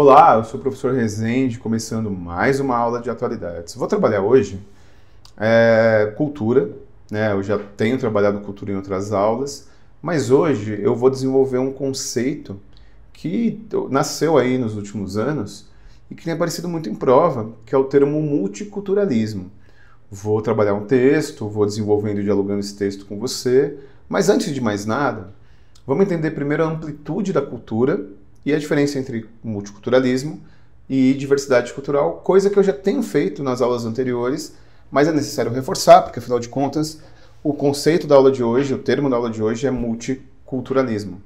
Olá, eu sou o professor Rezende, começando mais uma aula de atualidades. Vou trabalhar hoje é, cultura, né? Eu já tenho trabalhado cultura em outras aulas, mas hoje eu vou desenvolver um conceito que nasceu aí nos últimos anos e que tem aparecido muito em prova, que é o termo multiculturalismo. Vou trabalhar um texto, vou desenvolvendo e dialogando esse texto com você, mas antes de mais nada, vamos entender primeiro a amplitude da cultura e a diferença entre multiculturalismo e diversidade cultural, coisa que eu já tenho feito nas aulas anteriores, mas é necessário reforçar, porque afinal de contas, o conceito da aula de hoje, o termo da aula de hoje é multiculturalismo.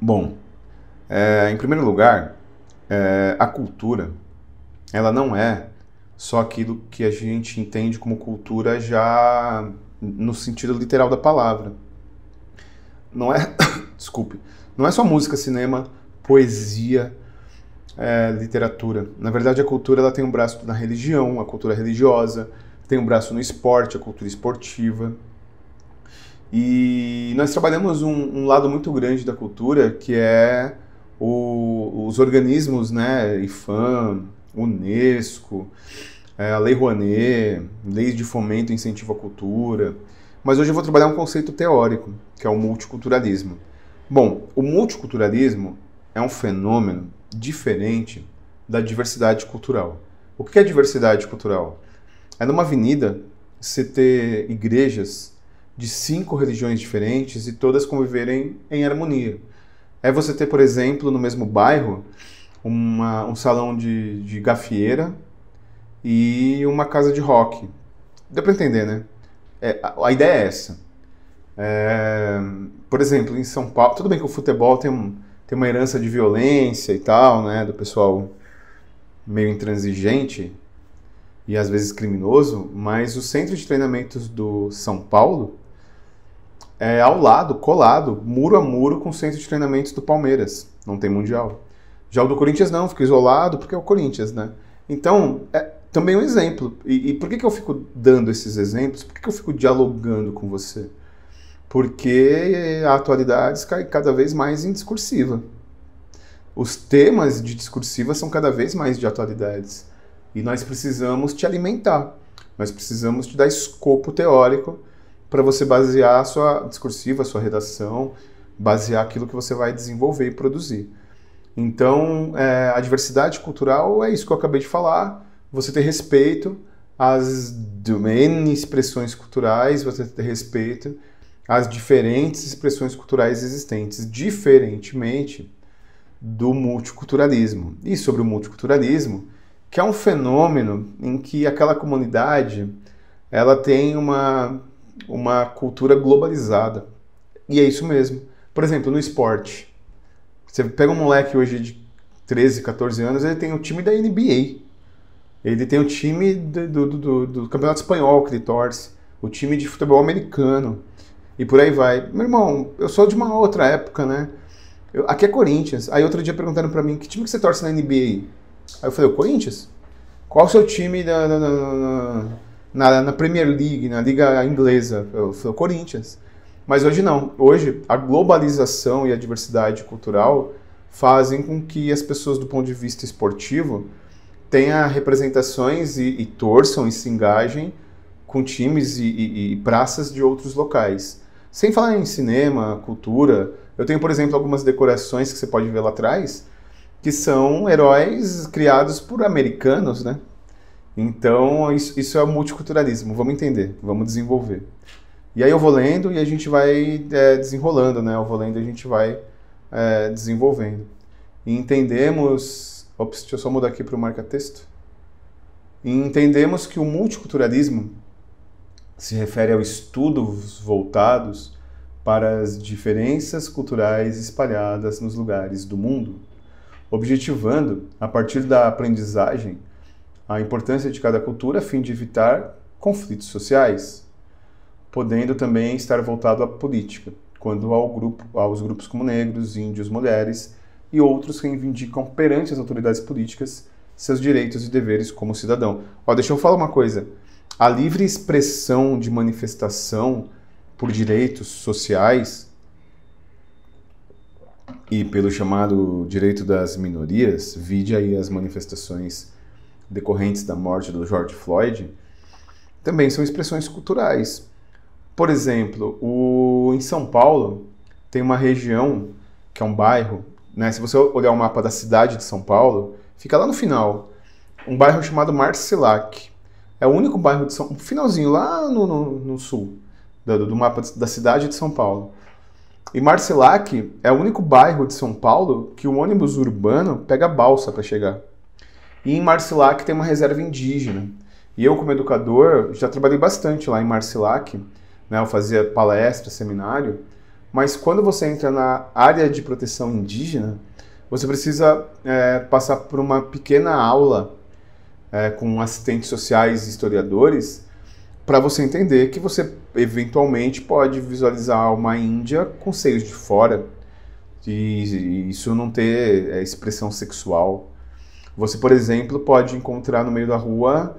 Bom, é, em primeiro lugar, é, a cultura, ela não é só aquilo que a gente entende como cultura já no sentido literal da palavra não é, desculpe, não é só música, cinema, poesia, é, literatura. Na verdade, a cultura ela tem um braço na religião, a cultura religiosa, tem um braço no esporte, a cultura esportiva. E nós trabalhamos um, um lado muito grande da cultura, que é o, os organismos, né, IFAM, Unesco, é, a Lei Rouanet, leis de fomento e incentivo à cultura, mas hoje eu vou trabalhar um conceito teórico, que é o multiculturalismo. Bom, o multiculturalismo é um fenômeno diferente da diversidade cultural. O que é diversidade cultural? É numa avenida você ter igrejas de cinco religiões diferentes e todas conviverem em harmonia. É você ter, por exemplo, no mesmo bairro, uma, um salão de, de gafieira e uma casa de rock. Deu para entender, né? É, a, ideia é essa. É, por exemplo, em São Paulo, tudo bem que o futebol tem, tem uma herança de violência e tal, né, do pessoal meio intransigente e às vezes criminoso, mas o centro de treinamentos do São Paulo é ao lado, colado, muro a muro com o centro de treinamentos do Palmeiras. Não tem mundial. Já o do Corinthians não, fica isolado porque é o Corinthians, né? Então, é, também um exemplo. E, e por que, que eu fico dando esses exemplos? Por que, que eu fico dialogando com você? Porque a atualidade cai cada vez mais em discursiva. Os temas de discursiva são cada vez mais de atualidades. E nós precisamos te alimentar. Nós precisamos te dar escopo teórico para você basear a sua discursiva, a sua redação, basear aquilo que você vai desenvolver e produzir. Então, é, a diversidade cultural é isso que eu acabei de falar você ter respeito às expressões culturais, você ter respeito às diferentes expressões culturais existentes, diferentemente do multiculturalismo. E sobre o multiculturalismo, que é um fenômeno em que aquela comunidade ela tem uma, uma cultura globalizada. E é isso mesmo. Por exemplo, no esporte. Você pega um moleque hoje de 13, 14 anos, ele tem o time da NBA. Ele tem o time do, do, do, do Campeonato Espanhol que ele torce, o time de futebol americano e por aí vai. Meu irmão, eu sou de uma outra época, né? Eu, aqui é Corinthians. Aí outro dia perguntaram para mim, que time que você torce na NBA? Aí eu falei, o Corinthians? Qual o seu time na, na, Premier League, na liga inglesa? Eu falei, o Corinthians. Mas hoje não. Hoje, a globalização e a diversidade cultural fazem com que as pessoas, do ponto de vista esportivo, tenha representações e, e torçam e se engajem com times e, e, e, praças de outros locais. Sem falar em cinema, cultura, eu tenho, por exemplo, algumas decorações que você pode ver lá atrás, que são heróis criados por americanos, né? Então, isso, isso é o multiculturalismo. Vamos entender, vamos desenvolver. E aí eu vou lendo e a gente vai é, desenrolando, né? Eu vou lendo e a gente vai é, desenvolvendo. E entendemos Ops, deixa eu só mudar aqui para o marca-texto. entendemos que o multiculturalismo se refere ao estudos voltados para as diferenças culturais espalhadas nos lugares do mundo, objetivando, a partir da aprendizagem, a importância de cada cultura a fim de evitar conflitos sociais, podendo também estar voltado à política, quando ao grupo, aos grupos como negros, índios, mulheres, e outros reivindicam perante as autoridades políticas seus direitos e deveres como cidadão. Ó, deixa eu falar uma coisa. A livre expressão de manifestação por direitos sociais e pelo chamado direito das minorias, vide aí as manifestações decorrentes da morte do George Floyd, também são expressões culturais. Por exemplo, o, em São Paulo tem uma região que é um bairro né? Se você olhar o mapa da cidade de São Paulo, fica lá no final, um bairro chamado Marcilac. É o único bairro de São um finalzinho lá no, no, no sul do, do, mapa da cidade de São Paulo. E Marcilac é o único bairro de São Paulo que o ônibus urbano pega balsa para chegar. E em Marcilac tem uma reserva indígena. E eu, como educador, já trabalhei bastante lá em Marcilac. Né? Eu fazia palestra, seminário. Mas quando você entra na área de proteção indígena, você precisa é, passar por uma pequena aula é, com assistentes sociais e historiadores para você entender que você eventualmente pode visualizar uma Índia com seios de fora e, isso não ter é, expressão sexual. Você, por exemplo, pode encontrar no meio da rua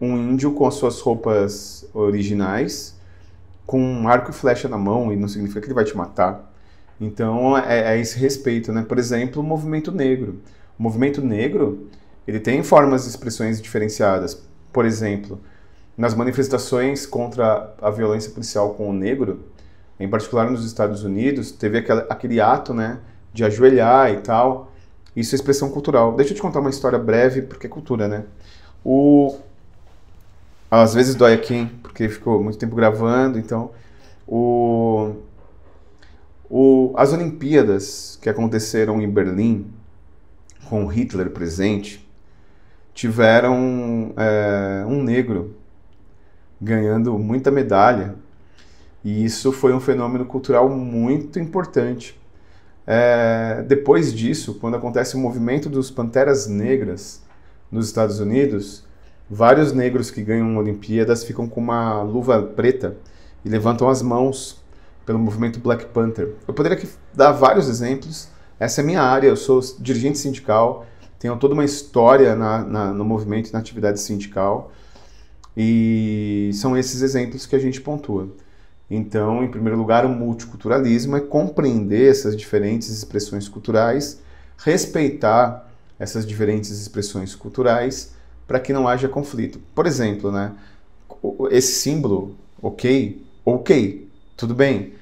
um índio com as suas roupas originais com um arco e flecha na mão e não significa que ele vai te matar. Então é, é esse respeito, né? Por exemplo, o movimento negro. O movimento negro ele tem formas e expressões diferenciadas. Por exemplo, nas manifestações contra a violência policial com o negro, em particular nos Estados Unidos, teve aquele ato, né, de ajoelhar e tal. Isso é expressão cultural. Deixa eu te contar uma história breve, porque é cultura, né? O, às vezes dói aqui, hein? Porque ficou muito tempo gravando, então. O, o, as Olimpíadas que aconteceram em Berlim, com Hitler presente, tiveram é, um negro ganhando muita medalha. E isso foi um fenômeno cultural muito importante. É, depois disso, quando acontece o movimento dos Panteras Negras nos Estados Unidos, Vários negros que ganham Olimpíadas ficam com uma luva preta e levantam as mãos pelo movimento Black Panther. Eu poderia aqui dar vários exemplos. Essa é minha área, eu sou dirigente sindical, tenho toda uma história na, na, no movimento e na atividade sindical. E são esses exemplos que a gente pontua. Então, em primeiro lugar, o multiculturalismo é compreender essas diferentes expressões culturais, respeitar essas diferentes expressões culturais para que não haja conflito. Por exemplo, né, esse símbolo, ok, ok, tudo bem.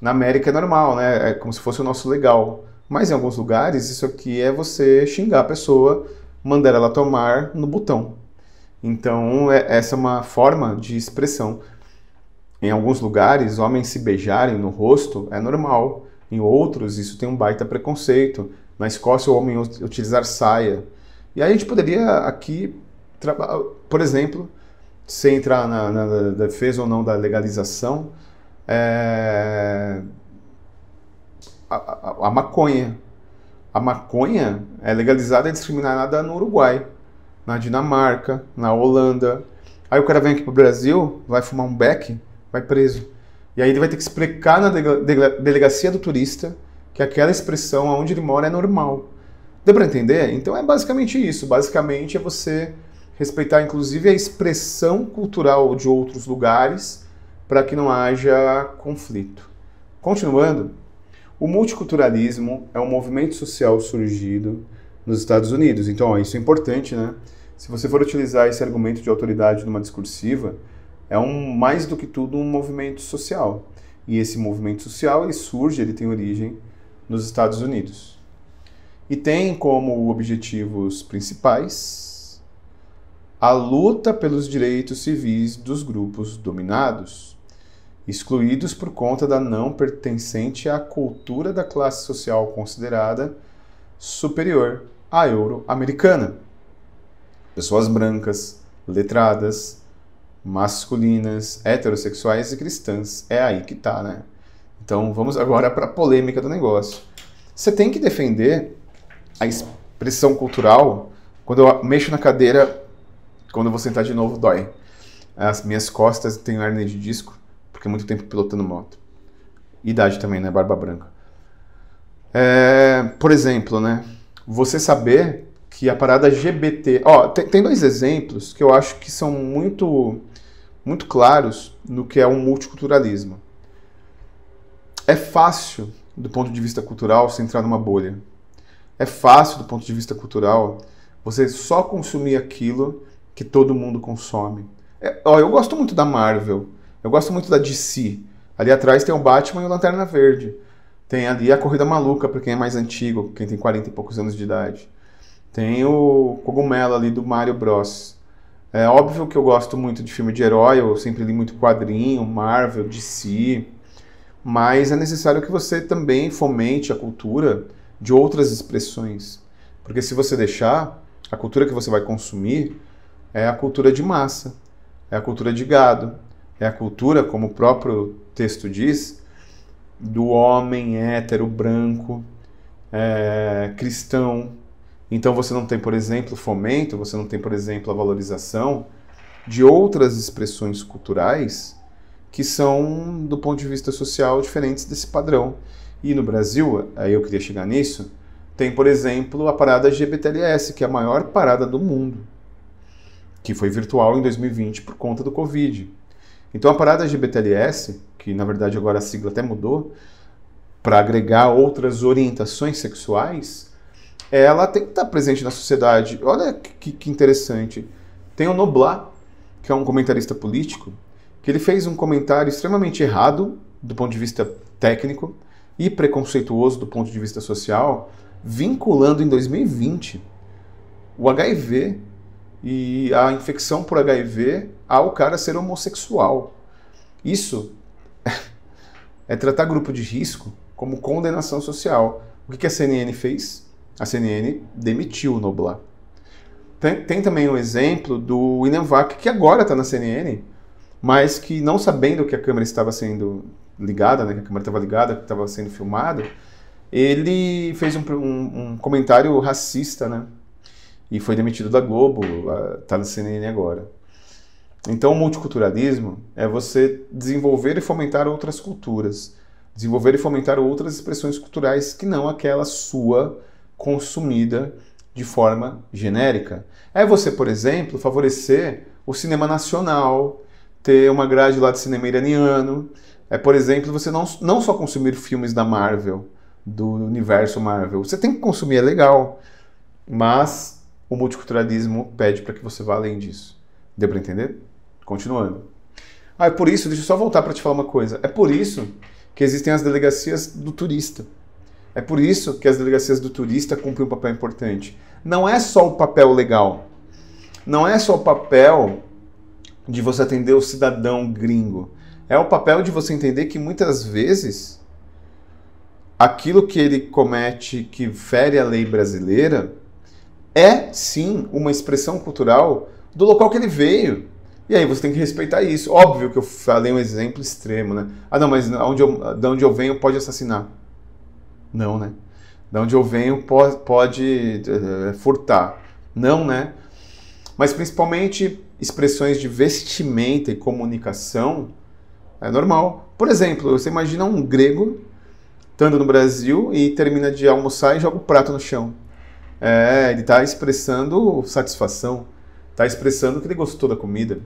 Na América é normal, né? É como se fosse o nosso legal. Mas em alguns lugares, isso aqui é você xingar a pessoa, mandar ela tomar no botão. Então, é, essa é uma forma de expressão. Em alguns lugares, homens se beijarem no rosto é normal. Em outros, isso tem um baita preconceito. Na Escócia, o homem utilizar saia. E aí a gente poderia aqui, por exemplo, sem entrar na, na, defesa ou não da legalização, é... a, a, a, maconha. A maconha é legalizada e discriminada no Uruguai, na Dinamarca, na Holanda. Aí o cara vem aqui pro Brasil, vai fumar um beck, vai preso. E aí ele vai ter que explicar na delegacia do turista que aquela expressão aonde ele mora é normal. Deu para entender? Então é basicamente isso. Basicamente é você respeitar, inclusive, a expressão cultural de outros lugares para que não haja conflito. Continuando, o multiculturalismo é um movimento social surgido nos Estados Unidos. Então, ó, isso é importante, né? Se você for utilizar esse argumento de autoridade numa discursiva, é um mais do que tudo um movimento social. E esse movimento social ele surge, ele tem origem nos Estados Unidos e tem como objetivos principais a luta pelos direitos civis dos grupos dominados, excluídos por conta da não pertencente à cultura da classe social considerada superior à euro-americana. Pessoas brancas, letradas, masculinas, heterossexuais e cristãs. É aí que tá, né? Então vamos agora para a polêmica do negócio. Você tem que defender a expressão cultural, quando eu mexo na cadeira, quando eu vou sentar de novo, dói. As minhas costas têm hernia de disco, porque é muito tempo pilotando moto. Idade também, né? Barba branca. É, por exemplo, né? Você saber que a parada LGBT. Ó, tem, tem dois exemplos que eu acho que são muito, muito claros no que é um multiculturalismo. É fácil, do ponto de vista cultural, se entrar numa bolha é fácil do ponto de vista cultural você só consumir aquilo que todo mundo consome. É, ó, eu gosto muito da Marvel, eu gosto muito da DC. Ali atrás tem o Batman e o Lanterna Verde. Tem ali a Corrida Maluca, para quem é mais antigo, quem tem 40 e poucos anos de idade. Tem o Cogumelo ali do Mario Bros. É óbvio que eu gosto muito de filme de herói, eu sempre li muito quadrinho, Marvel, DC, mas é necessário que você também fomente a cultura de outras expressões. Porque se você deixar, a cultura que você vai consumir é a cultura de massa, é a cultura de gado, é a cultura, como o próprio texto diz, do homem hétero, branco, é, cristão. Então você não tem, por exemplo, fomento, você não tem, por exemplo, a valorização de outras expressões culturais que são, do ponto de vista social, diferentes desse padrão. E no Brasil, aí eu queria chegar nisso, tem, por exemplo, a parada GBTLS, que é a maior parada do mundo, que foi virtual em 2020 por conta do Covid. Então a parada GBTLS, que na verdade agora a sigla até mudou, para agregar outras orientações sexuais, ela tem que estar presente na sociedade. Olha que, que interessante. Tem o Noblar, que é um comentarista político, que ele fez um comentário extremamente errado do ponto de vista técnico, e preconceituoso do ponto de vista social, vinculando em 2020 o HIV e a infecção por HIV ao cara ser homossexual. Isso é tratar grupo de risco como condenação social. O que a CNN fez? A CNN demitiu o Noblar. Tem, tem também o um exemplo do William Vac, que agora está na CNN, mas que não sabendo que a Câmara estava sendo ligada, né, que a câmera estava ligada, que estava sendo filmada ele fez um, um, um, comentário racista, né? E foi demitido da Globo, está na CNN agora. Então, o multiculturalismo é você desenvolver e fomentar outras culturas, desenvolver e fomentar outras expressões culturais que não aquela sua consumida de forma genérica. É você, por exemplo, favorecer o cinema nacional, ter uma grade lá de cinema iraniano, é, por exemplo, você não, não só consumir filmes da Marvel, do universo Marvel. Você tem que consumir, é legal, mas o multiculturalismo pede para que você vá além disso. Deu para entender? Continuando. Ah, é por isso, deixa eu só voltar para te falar uma coisa. É por isso que existem as delegacias do turista. É por isso que as delegacias do turista cumprem um papel importante. Não é só o papel legal. Não é só o papel de você atender o cidadão gringo é o papel de você entender que muitas vezes aquilo que ele comete que fere a lei brasileira é sim uma expressão cultural do local que ele veio. E aí você tem que respeitar isso. Óbvio que eu falei um exemplo extremo, né? Ah, não, mas onde eu, onde eu venho pode assassinar. Não, né? De onde eu venho pode, pode uh, furtar. Não, né? Mas principalmente expressões de vestimenta e comunicação é normal. Por exemplo, você imagina um grego estando no Brasil e termina de almoçar e joga o prato no chão. É, ele está expressando satisfação, está expressando que ele gostou da comida.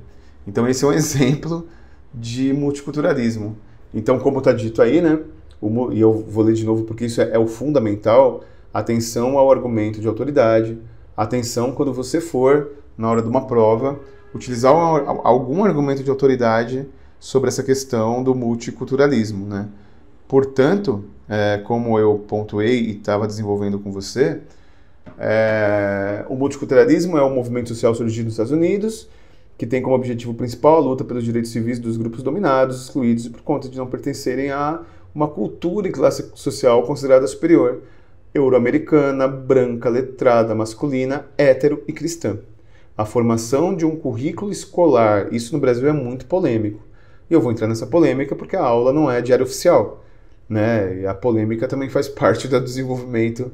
Então esse é um exemplo de multiculturalismo. Então, como está dito aí, né? O, e eu vou ler de novo porque isso é, é o fundamental. Atenção ao argumento de autoridade. Atenção quando você for na hora de uma prova utilizar algum argumento de autoridade sobre essa questão do multiculturalismo, né? Portanto, é, como eu pontuei e estava desenvolvendo com você, é, o multiculturalismo é um movimento social surgido nos Estados Unidos que tem como objetivo principal a luta pelos direitos civis dos grupos dominados, excluídos por conta de não pertencerem a uma cultura e classe social considerada superior, euro-americana, branca, letrada, masculina, hétero e cristã. A formação de um currículo escolar, isso no Brasil é muito polêmico e eu vou entrar nessa polêmica porque a aula não é diário oficial. Né? E a polêmica também faz parte do desenvolvimento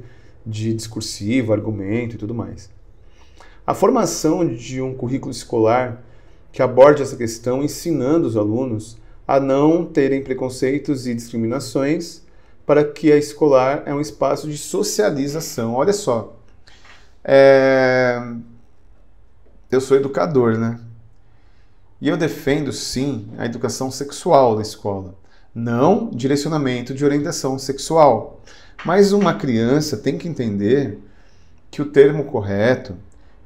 de discursivo, argumento e tudo mais. A formação de um currículo escolar que aborde essa questão, ensinando os alunos a não terem preconceitos e discriminações, para que a escolar é um espaço de socialização. Olha só, é... eu sou educador, né? E eu defendo, sim, a educação sexual da escola, não direcionamento de orientação sexual. Mas uma criança tem que entender que o termo correto,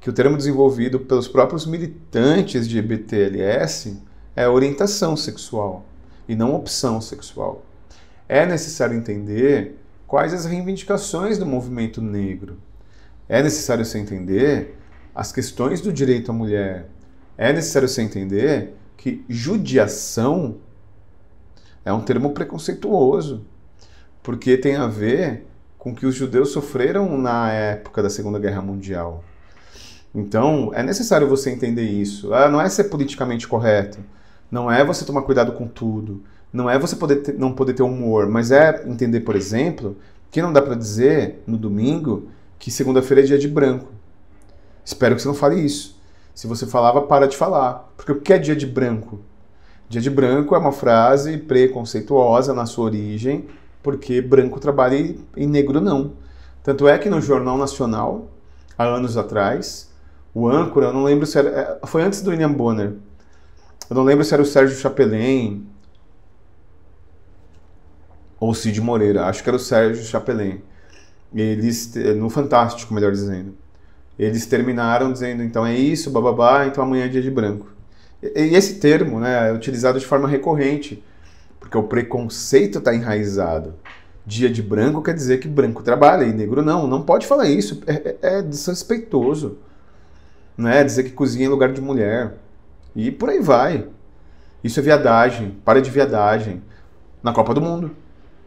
que o termo desenvolvido pelos próprios militantes de BTLS é orientação sexual e não opção sexual. É necessário entender quais as reivindicações do movimento negro. É necessário se entender as questões do direito à mulher, é necessário você entender que judiação é um termo preconceituoso, porque tem a ver com o que os judeus sofreram na época da Segunda Guerra Mundial. Então, é necessário você entender isso. Ah, não é ser politicamente correto, não é você tomar cuidado com tudo, não é você poder ter, não poder ter humor, mas é entender, por exemplo, que não dá para dizer no domingo que segunda-feira é dia de branco. Espero que você não fale isso. Se você falava, para de falar. Porque o que é dia de branco? Dia de branco é uma frase preconceituosa na sua origem, porque branco trabalha e negro não. Tanto é que no Jornal Nacional, há anos atrás, o âncora, eu não lembro se era. É, foi antes do William Bonner. Eu não lembro se era o Sérgio Chapelain ou Cid Moreira. Acho que era o Sérgio Chapelain. Eles, eh, no Fantástico, melhor dizendo eles terminaram dizendo, então é isso, bababá, então amanhã é dia de branco. E, e esse termo né, é utilizado de forma recorrente, porque o preconceito está enraizado. Dia de branco quer dizer que branco trabalha e negro não. Não pode falar isso, é, é, é desrespeitoso. Né? Dizer que cozinha é lugar de mulher. E por aí vai. Isso é viadagem, para de viadagem. Na Copa do Mundo.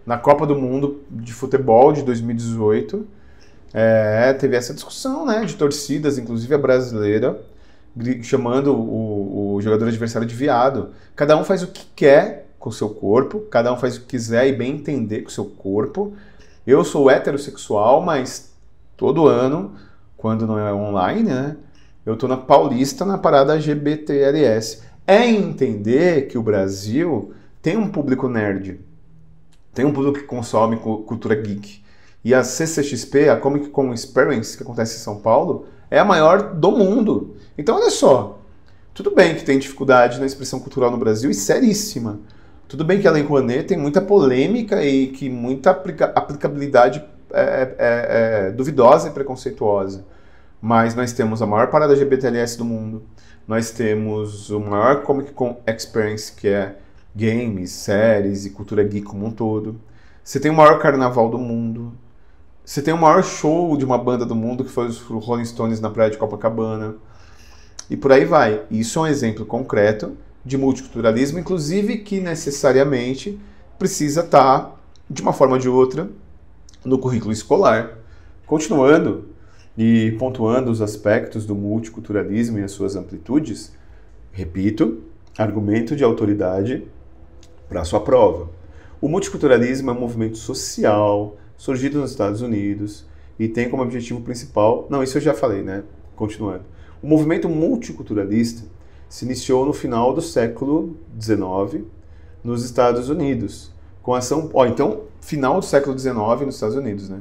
Na Copa do Mundo de futebol de 2018, é, teve essa discussão né, de torcidas, inclusive a brasileira, chamando o, o jogador adversário de viado. Cada um faz o que quer com o seu corpo, cada um faz o que quiser e bem entender com o seu corpo. Eu sou heterossexual, mas todo ano, quando não é online, né, eu tô na Paulista na parada LGBTLS. É entender que o Brasil tem um público nerd, tem um público que consome cultura geek. E a CCXP, a Comic Con Experience, que acontece em São Paulo, é a maior do mundo. Então, olha só. Tudo bem que tem dificuldade na expressão cultural no Brasil, e seríssima. Tudo bem que a Lei Rouanet tem muita polêmica e que muita aplica aplicabilidade é, é, é, é duvidosa e preconceituosa. Mas nós temos a maior parada GBTLS do mundo. Nós temos o maior Comic Con Experience, que é games, séries e cultura geek como um todo. Você tem o maior carnaval do mundo você tem o maior show de uma banda do mundo, que foi os Rolling Stones na praia de Copacabana. E por aí vai. Isso é um exemplo concreto de multiculturalismo, inclusive que necessariamente precisa estar, tá, de uma forma ou de outra, no currículo escolar. Continuando e pontuando os aspectos do multiculturalismo e as suas amplitudes, repito, argumento de autoridade para sua prova. O multiculturalismo é um movimento social surgido nos Estados Unidos e tem como objetivo principal. Não, isso eu já falei, né? Continuando. O movimento multiculturalista se iniciou no final do século XIX nos Estados Unidos, com ação. Ó, então, final do século XIX nos Estados Unidos, né?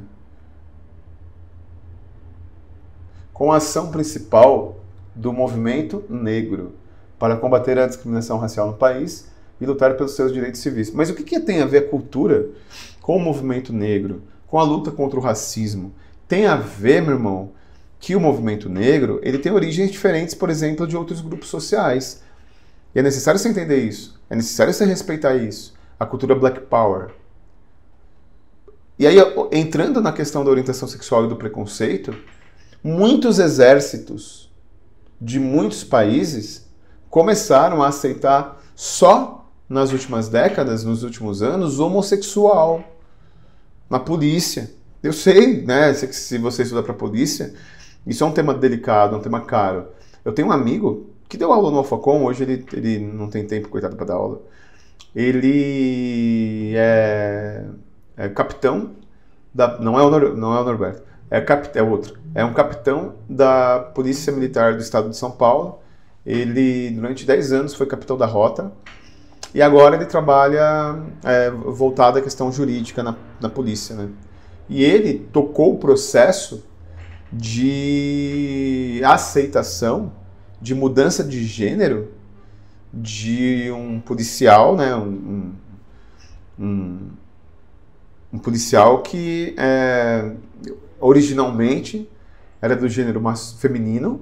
Com a ação principal do movimento negro para combater a discriminação racial no país e lutar pelos seus direitos civis. Mas o que, que tem a ver a cultura com o movimento negro, com a luta contra o racismo? Tem a ver, meu irmão, que o movimento negro ele tem origens diferentes, por exemplo, de outros grupos sociais. E é necessário você entender isso. É necessário você respeitar isso. A cultura Black Power. E aí, entrando na questão da orientação sexual e do preconceito, muitos exércitos de muitos países começaram a aceitar só nas últimas décadas, nos últimos anos, homossexual na polícia. Eu sei, né? Se você estudar para polícia, isso é um tema delicado, é um tema caro. Eu tenho um amigo que deu aula no Alfacom, hoje ele, ele não tem tempo, coitado, para dar aula. Ele é, é capitão da. Não é o, Nor, não é o Norberto, é, cap, é outro. É um capitão da Polícia Militar do Estado de São Paulo. Ele, durante 10 anos, foi capitão da Rota e agora ele trabalha é, voltado à questão jurídica na, na polícia, né? E ele tocou o processo de aceitação, de mudança de gênero de um policial, né? Um, um, um policial que é, originalmente era do gênero feminino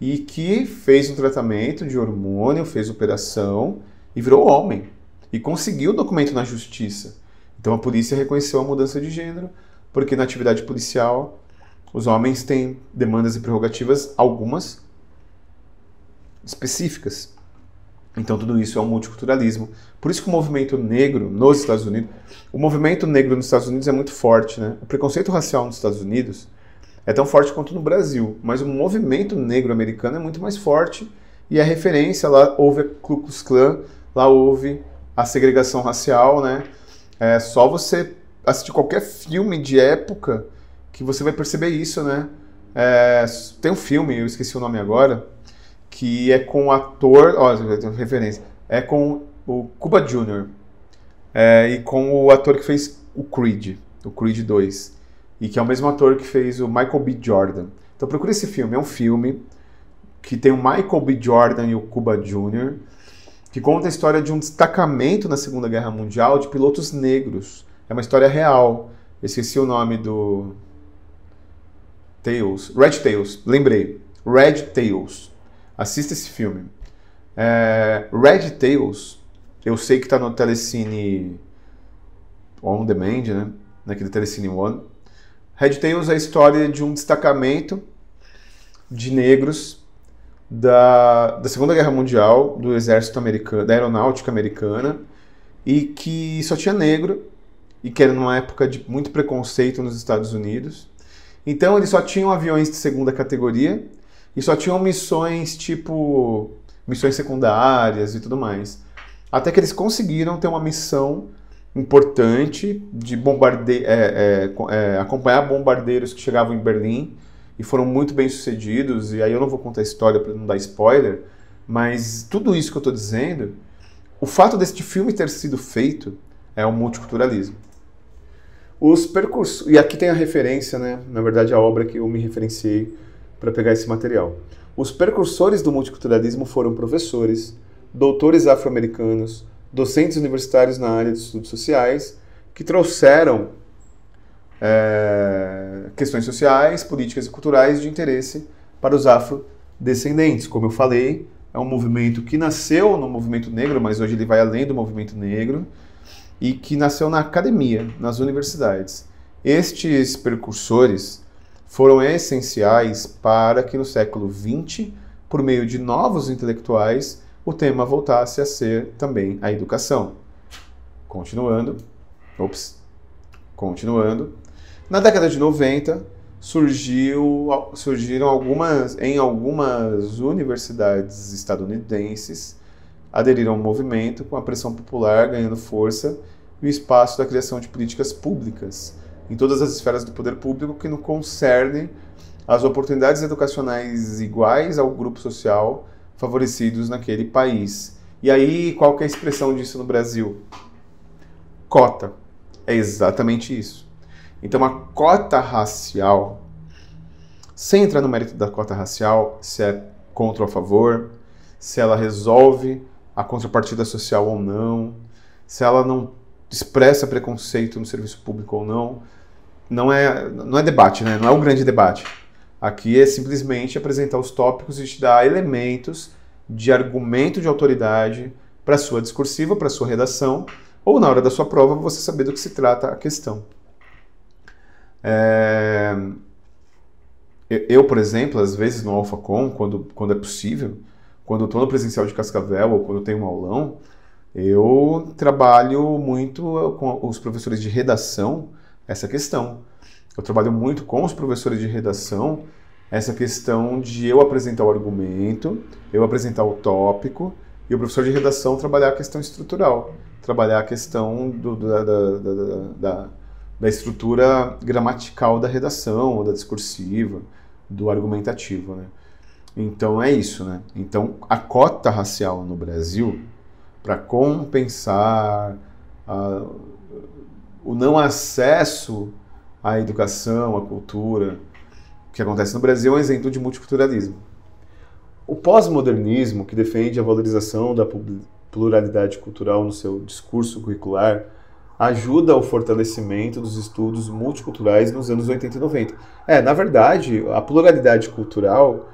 e que fez um tratamento de hormônio, fez operação e virou homem e conseguiu o documento na justiça. Então a polícia reconheceu a mudança de gênero, porque na atividade policial os homens têm demandas e prerrogativas, algumas específicas. Então tudo isso é um multiculturalismo. Por isso que o movimento negro nos Estados Unidos, o movimento negro nos Estados Unidos é muito forte, né? O preconceito racial nos Estados Unidos é tão forte quanto no Brasil, mas o movimento negro americano é muito mais forte e a é referência lá houve a Ku Klux Klan lá houve a segregação racial, né? É só você assistir qualquer filme de época que você vai perceber isso, né? É, tem um filme, eu esqueci o nome agora, que é com o ator, ó, referência, é com o Cuba Jr. É, e com o ator que fez o Creed, o Creed 2, e que é o mesmo ator que fez o Michael B. Jordan. Então procura esse filme, é um filme que tem o Michael B. Jordan e o Cuba Jr que conta a história de um destacamento na Segunda Guerra Mundial de pilotos negros. É uma história real. Eu esqueci o nome do. Tales. Red Tails, lembrei. Red Tails. Assista esse filme. É... Red Tails, eu sei que está no Telecine On Demand, né? Naquele Telecine One. Red Tails é a história de um destacamento de negros da, da Segunda Guerra Mundial, do exército americano, da aeronáutica americana, e que só tinha negro, e que era numa época de muito preconceito nos Estados Unidos. Então eles só tinham aviões de segunda categoria e só tinham missões tipo missões secundárias e tudo mais. Até que eles conseguiram ter uma missão importante de bombarde é, é, é, acompanhar bombardeiros que chegavam em Berlim e foram muito bem sucedidos, e aí eu não vou contar a história para não dar spoiler, mas tudo isso que eu estou dizendo, o fato deste filme ter sido feito é o um multiculturalismo. Os percursos, e aqui tem a referência, né? na verdade a obra que eu me referenciei para pegar esse material. Os precursores do multiculturalismo foram professores, doutores afro-americanos, docentes universitários na área de estudos sociais, que trouxeram é, questões sociais, políticas e culturais de interesse para os afrodescendentes. Como eu falei, é um movimento que nasceu no movimento negro, mas hoje ele vai além do movimento negro, e que nasceu na academia, nas universidades. Estes precursores foram essenciais para que no século XX, por meio de novos intelectuais, o tema voltasse a ser também a educação. Continuando, ops, continuando, na década de 90, surgiu, surgiram algumas, em algumas universidades estadunidenses, aderiram ao movimento com a pressão popular ganhando força e o espaço da criação de políticas públicas em todas as esferas do poder público que não concernem as oportunidades educacionais iguais ao grupo social favorecidos naquele país. E aí, qual que é a expressão disso no Brasil? Cota. É exatamente isso. Então, a cota racial, sem entrar no mérito da cota racial, se é contra ou a favor, se ela resolve a contrapartida social ou não, se ela não expressa preconceito no serviço público ou não, não é, não é debate, né? não é um grande debate. Aqui é simplesmente apresentar os tópicos e te dar elementos de argumento de autoridade para sua discursiva, para sua redação, ou na hora da sua prova você saber do que se trata a questão. É... Eu, por exemplo, às vezes no AlphaCon, quando, quando é possível, quando eu estou no presencial de Cascavel ou quando eu tenho um aulão, eu trabalho muito com os professores de redação essa questão. Eu trabalho muito com os professores de redação essa questão de eu apresentar o argumento, eu apresentar o tópico e o professor de redação trabalhar a questão estrutural, trabalhar a questão do, da, da, da, da da estrutura gramatical da redação, ou da discursiva, do argumentativo, né? Então é isso, né? Então a cota racial no Brasil para compensar a, o não acesso à educação, à cultura, que acontece no Brasil é um exemplo de multiculturalismo. O pós-modernismo, que defende a valorização da pluralidade cultural no seu discurso curricular, ajuda ao fortalecimento dos estudos multiculturais nos anos 80 e 90. É, na verdade, a pluralidade cultural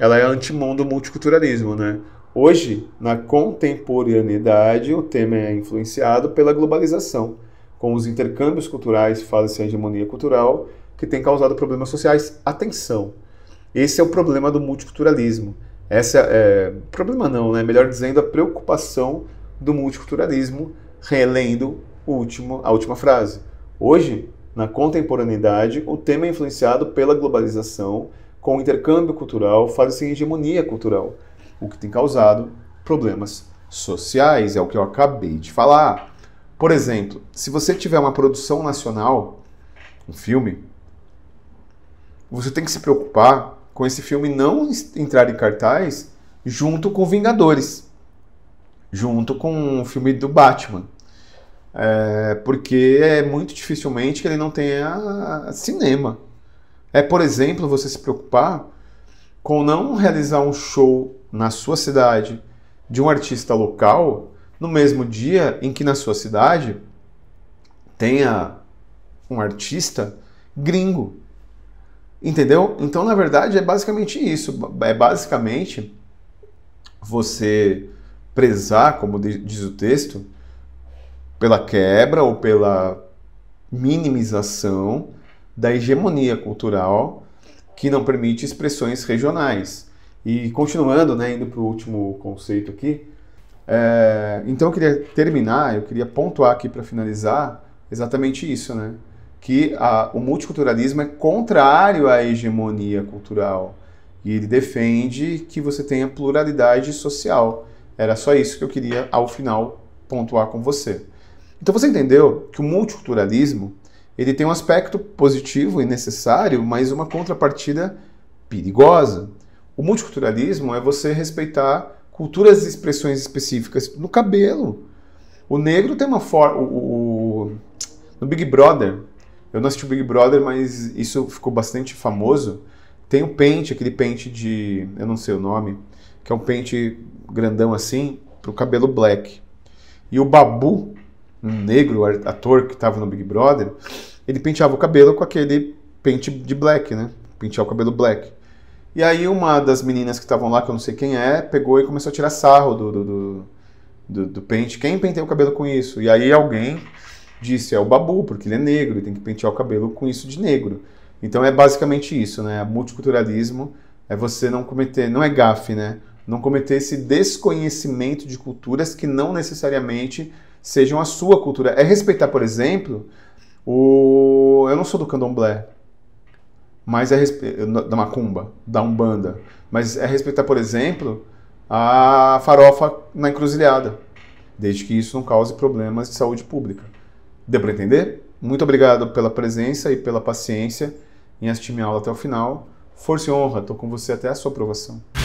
ela é antimão do multiculturalismo, né? Hoje, na contemporaneidade, o tema é influenciado pela globalização, com os intercâmbios culturais fazem-se a hegemonia cultural, que tem causado problemas sociais. Atenção! Esse é o problema do multiculturalismo. Essa é, problema não, né? Melhor dizendo, a preocupação do multiculturalismo, relendo último, a última frase. Hoje, na contemporaneidade, o tema é influenciado pela globalização, com o intercâmbio cultural, faz-se hegemonia cultural, o que tem causado problemas sociais, é o que eu acabei de falar. Por exemplo, se você tiver uma produção nacional, um filme, você tem que se preocupar com esse filme não entrar em cartaz junto com Vingadores, junto com o filme do Batman, é, porque é muito dificilmente que ele não tenha ah, cinema. É, por exemplo, você se preocupar com não realizar um show na sua cidade de um artista local no mesmo dia em que na sua cidade tenha um artista gringo. Entendeu? Então, na verdade, é basicamente isso. É basicamente você prezar, como diz o texto, pela quebra ou pela minimização da hegemonia cultural que não permite expressões regionais. E continuando, né, indo para o último conceito aqui, é, então eu queria terminar, eu queria pontuar aqui para finalizar exatamente isso, né? Que a, o multiculturalismo é contrário à hegemonia cultural e ele defende que você tenha pluralidade social. Era só isso que eu queria, ao final, pontuar com você. Então você entendeu que o multiculturalismo ele tem um aspecto positivo e necessário, mas uma contrapartida perigosa. O multiculturalismo é você respeitar culturas e expressões específicas no cabelo. O negro tem uma forma. No Big Brother, eu não assisti o Big Brother, mas isso ficou bastante famoso. Tem o pente, aquele pente de. Eu não sei o nome, que é um pente grandão assim, para o cabelo black. E o babu, um negro ator que estava no Big Brother, ele penteava o cabelo com aquele pente de black, né? Pentear o cabelo black. E aí uma das meninas que estavam lá, que eu não sei quem é, pegou e começou a tirar sarro do, do, do, do, do pente. Quem penteia o cabelo com isso? E aí alguém disse, é o Babu, porque ele é negro, ele tem que pentear o cabelo com isso de negro. Então é basicamente isso, né? Multiculturalismo é você não cometer, não é gafe, né? Não cometer esse desconhecimento de culturas que não necessariamente sejam a sua cultura. É respeitar, por exemplo, o. Eu não sou do candomblé, mas é respe... da macumba, da umbanda, mas é respeitar, por exemplo, a farofa na encruzilhada, desde que isso não cause problemas de saúde pública. Deu para entender? Muito obrigado pela presença e pela paciência em assistir minha aula até o final. Força e honra, estou com você até a sua aprovação.